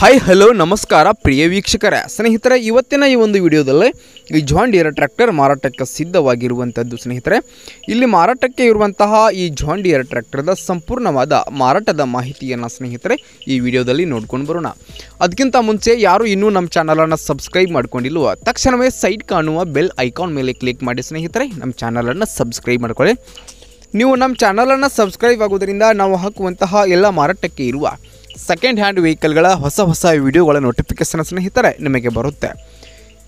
hi hello ನಮಸ್ಕಾರ ಪ್ರಿಯ ವೀಕ್ಷಕರೇ ಸ್ನೇಹಿತರೆ ಇವತ್ತಿನ ಈ ಒಂದು ವಿಡಿಯೋದಲ್ಲಿ ಈ ಡಿಯರ್ ಟ್ರ್ಯಾಕ್ಟರ್ ಮಾರಾಟಕ್ಕೆ ಸಿದ್ಧವಾಗಿರುವಂಥದ್ದು ಸ್ನೇಹಿತರೆ ಇಲ್ಲಿ ಮಾರಾಟಕ್ಕೆ ಇರುವಂತಹ ಈ ಡಿಯರ್ ಟ್ರ್ಯಾಕ್ಟರ್ದ ಸಂಪೂರ್ಣವಾದ ಮಾರಾಟದ ಮಾಹಿತಿಯನ್ನು ಸ್ನೇಹಿತರೆ ಈ ವಿಡಿಯೋದಲ್ಲಿ ನೋಡ್ಕೊಂಡು ಬರೋಣ ಅದಕ್ಕಿಂತ ಮುಂಚೆ ಯಾರು ಇನ್ನೂ ನಮ್ಮ ಚಾನಲನ್ನು ಸಬ್ಸ್ಕ್ರೈಬ್ ಮಾಡ್ಕೊಂಡಿಲ್ವೋ ತಕ್ಷಣವೇ ಸೈಟ್ ಕಾಣುವ ಬೆಲ್ ಐಕಾನ್ ಮೇಲೆ ಕ್ಲಿಕ್ ಮಾಡಿ ಸ್ನೇಹಿತರೆ ನಮ್ಮ ಚಾನಲನ್ನು ಸಬ್ಸ್ಕ್ರೈಬ್ ಮಾಡ್ಕೊಳ್ಳಿ ನೀವು ನಮ್ಮ ಚಾನಲನ್ನು ಸಬ್ಸ್ಕ್ರೈಬ್ ಆಗೋದರಿಂದ ನಾವು ಹಾಕುವಂತಹ ಎಲ್ಲ ಮಾರಾಟಕ್ಕೆ ಇರುವ ಸೆಕೆಂಡ್ ಹ್ಯಾಂಡ್ ವೆಹಿಕಲ್ಗಳ ಹೊಸ ಹೊಸ ವಿಡಿಯೋಗಳ ನೋಟಿಫಿಕೇಷನ್ ಸ್ನೇಹಿತರೆ ನಿಮಗೆ ಬರುತ್ತೆ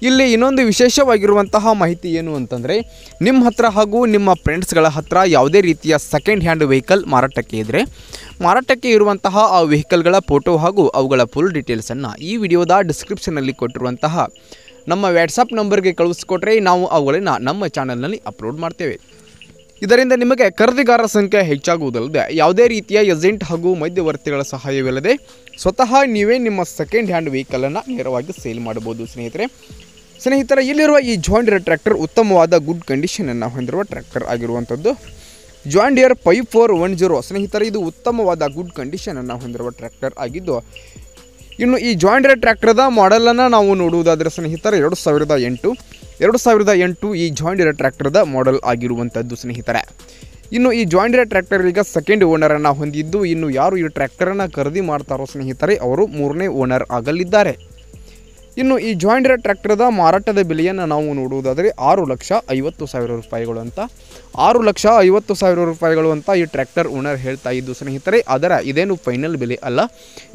ಇಲ್ಲಿ ಇನ್ನೊಂದು ವಿಶೇಷವಾಗಿರುವಂತಹ ಮಾಹಿತಿ ಏನು ಅಂತಂದರೆ ನಿಮ್ಮ ಹತ್ರ ಹಾಗೂ ನಿಮ್ಮ ಫ್ರೆಂಡ್ಸ್ಗಳ ಹತ್ರ ಯಾವುದೇ ರೀತಿಯ ಸೆಕೆಂಡ್ ಹ್ಯಾಂಡ್ ವೆಹಿಕಲ್ ಮಾರಾಟಕ್ಕೆ ಇದ್ದರೆ ಮಾರಾಟಕ್ಕೆ ಇರುವಂತಹ ಆ ವೆಹಿಕಲ್ಗಳ ಫೋಟೋ ಹಾಗೂ ಅವುಗಳ ಫುಲ್ ಡೀಟೇಲ್ಸನ್ನು ಈ ವಿಡಿಯೋದ ಡಿಸ್ಕ್ರಿಪ್ಷನಲ್ಲಿ ಕೊಟ್ಟಿರುವಂತಹ ನಮ್ಮ ವ್ಯಾಟ್ಸಪ್ ನಂಬರ್ಗೆ ಕಳಿಸ್ಕೊಟ್ರೆ ನಾವು ಅವುಗಳನ್ನು ನಮ್ಮ ಚಾನಲ್ನಲ್ಲಿ ಅಪ್ಲೋಡ್ ಮಾಡ್ತೇವೆ ಇದರಿಂದ ನಿಮಗೆ ಖರೀದಿಗಾರರ ಸಂಖ್ಯೆ ಹೆಚ್ಚಾಗುವುದಲ್ಲದೆ ಯಾವುದೇ ರೀತಿಯ ಏಜೆಂಟ್ ಹಾಗೂ ಮಧ್ಯವರ್ತಿಗಳ ಸಹಾಯವಿಲ್ಲದೆ ಸ್ವತಃ ನೀವೇ ನಿಮ್ಮ ಸೆಕೆಂಡ್ ಹ್ಯಾಂಡ್ ವೆಹಿಕಲನ್ನು ನೇರವಾಗಿ ಸೇಲ್ ಮಾಡಬಹುದು ಸ್ನೇಹಿತರೆ ಸ್ನೇಹಿತರ ಇಲ್ಲಿರುವ ಈ ಜಾಂಡಿಯರ್ ಟ್ರ್ಯಾಕ್ಟರ್ ಉತ್ತಮವಾದ ಗುಡ್ ಕಂಡೀಷನನ್ನು ಹೊಂದಿರುವ ಟ್ರ್ಯಾಕ್ಟರ್ ಆಗಿರುವಂಥದ್ದು John Deere five four one zero ಸ್ನೇಹಿತರೆ ಇದು ಉತ್ತಮವಾದ ಗುಡ್ ಕಂಡೀಷನನ್ನು ಹೊಂದಿರುವ ಟ್ರ್ಯಾಕ್ಟರ್ ಆಗಿದ್ದು ಇನ್ನು ಈ ಜಾಂಡಿಯರ್ ಟ್ರ್ಯಾಕ್ಟರ್ದ ಮಾಡೆಲನ್ನು ನಾವು ನೋಡುವುದಾದರೆ ಸ್ನೇಹಿತರೆ ಎರಡು ಸಾವಿರದ ಎಂಟು ಎರಡು ಸಾವಿರದ ಎಂಟು ಈ ಜಾಯಿಂಡಿರ ಟ್ರ್ಯಾಕ್ಟರ್ದ ಮಾಡೆಲ್ ಆಗಿರುವಂಥದ್ದು ಸ್ನೇಹಿತರೆ ಇನ್ನು ಈ ಜಾಯಿಂಡಿರ ಟ್ರ್ಯಾಕ್ಟರ್ ಈಗ ಸೆಕೆಂಡ್ ಓನರನ್ನು ಹೊಂದಿದ್ದು ಇನ್ನು ಯಾರು ಈ ಟ್ರ್ಯಾಕ್ಟರನ್ನು ಖರೀದಿ ಮಾಡ್ತಾರೋ ಸ್ನೇಹಿತರೆ ಅವರು ಮೂರನೇ ಓನರ್ ಆಗಲಿದ್ದಾರೆ ಇನ್ನು ಈ ಜಾಯಿಂಡರ ಟ್ರ್ಯಾಕ್ಟರ್ದ ಮಾರಾಟದ ಬೆಲೆಯನ್ನು ನಾವು ನೋಡುವುದಾದರೆ ಆರು ಲಕ್ಷ ಐವತ್ತು ಸಾವಿರ ರೂಪಾಯಿಗಳು ಅಂತ ಆರು ಲಕ್ಷ ಐವತ್ತು ಸಾವಿರ ರೂಪಾಯಿಗಳು ಅಂತ ಈ ಟ್ರ್ಯಾಕ್ಟರ್ ಓನರ್ ಹೇಳ್ತಾ ಇದ್ದು ಸ್ನೇಹಿತರೆ ಅದರ ಇದೇನು ಫೈನಲ್ ಬೆಲೆ ಅಲ್ಲ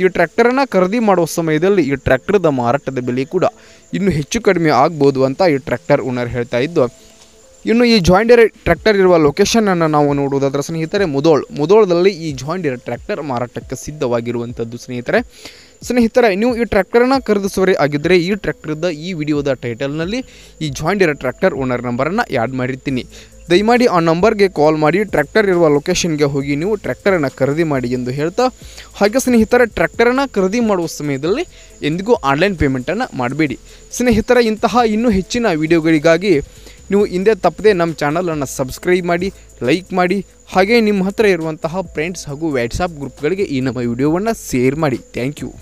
ಈ ಟ್ರ್ಯಾಕ್ಟರನ್ನು ಖರೀದಿ ಮಾಡುವ ಸಮಯದಲ್ಲಿ ಈ ಟ್ರ್ಯಾಕ್ಟರ್ದ ಮಾರಾಟದ ಬೆಲೆ ಕೂಡ ಇನ್ನು ಹೆಚ್ಚು ಕಡಿಮೆ ಆಗ್ಬೋದು ಅಂತ ಈ ಟ್ರ್ಯಾಕ್ಟರ್ ಓನರ್ ಹೇಳ್ತಾ ಇದ್ದು ಇನ್ನು ಈ ಜಾಯಿಂಡರ್ ಟ್ರ್ಯಾಕ್ಟರ್ ಇರುವ ಲೊಕೇಶನನ್ನು ನಾವು ನೋಡುವುದಾದ್ರೆ ಸ್ನೇಹಿತರೆ ಮುದೋಳ್ ಮುದೋಳದಲ್ಲಿ ಈ ಜಾಯಿಂಡರ್ ಟ್ರ್ಯಾಕ್ಟರ್ ಮಾರಾಟಕ್ಕೆ ಸಿದ್ಧವಾಗಿರುವಂಥದ್ದು ಸ್ನೇಹಿತರೆ ಸ್ನೇಹಿತರೆ ನೀವು ಈ ಟ್ರ್ಯಾಕ್ಟರನ್ನು ಖರೀದಿಸುವರಿ ಆಗಿದ್ದರೆ ಈ ಟ್ರ್ಯಾಕ್ಟರ್ದ ಈ ವಿಡಿಯೋದ ಟೈಟಲ್ನಲ್ಲಿ ಈ ಜಾಯಿಂಟ್ ಇರೋ ಟ್ರ್ಯಾಕ್ಟರ್ ಓನರ್ ನಂಬರನ್ನು ಆ್ಯಡ್ ಮಾಡಿರ್ತೀನಿ ದಯಮಾಡಿ ಆ ನಂಬರ್ಗೆ ಕಾಲ್ ಮಾಡಿ ಟ್ರ್ಯಾಕ್ಟರ್ ಇರುವ ಲೊಕೇಶನ್ಗೆ ಹೋಗಿ ನೀವು ಟ್ರ್ಯಾಕ್ಟರನ್ನು ಖರೀದಿ ಮಾಡಿ ಎಂದು ಹೇಳ್ತಾ ಹಾಗೆ ಸ್ನೇಹಿತರ ಟ್ರ್ಯಾಕ್ಟರನ್ನು ಖರೀದಿ ಮಾಡುವ ಸಮಯದಲ್ಲಿ ಎಂದಿಗೂ ಆನ್ಲೈನ್ ಪೇಮೆಂಟನ್ನು ಮಾಡಬೇಡಿ ಸ್ನೇಹಿತರ ಇಂತಹ ಇನ್ನೂ ಹೆಚ್ಚಿನ ವಿಡಿಯೋಗಳಿಗಾಗಿ ನೀವು ಹಿಂದೆ ತಪ್ಪದೆ ನಮ್ಮ ಚಾನಲನ್ನು ಸಬ್ಸ್ಕ್ರೈಬ್ ಮಾಡಿ ಲೈಕ್ ಮಾಡಿ ಹಾಗೆ ನಿಮ್ಮ ಹತ್ರ ಇರುವಂತಹ ಫ್ರೆಂಡ್ಸ್ ಹಾಗೂ ವ್ಯಾಟ್ಸಪ್ ಗ್ರೂಪ್ಗಳಿಗೆ ಈ ನಮ್ಮ ವಿಡಿಯೋವನ್ನು ಶೇರ್ ಮಾಡಿ ಥ್ಯಾಂಕ್ ಯು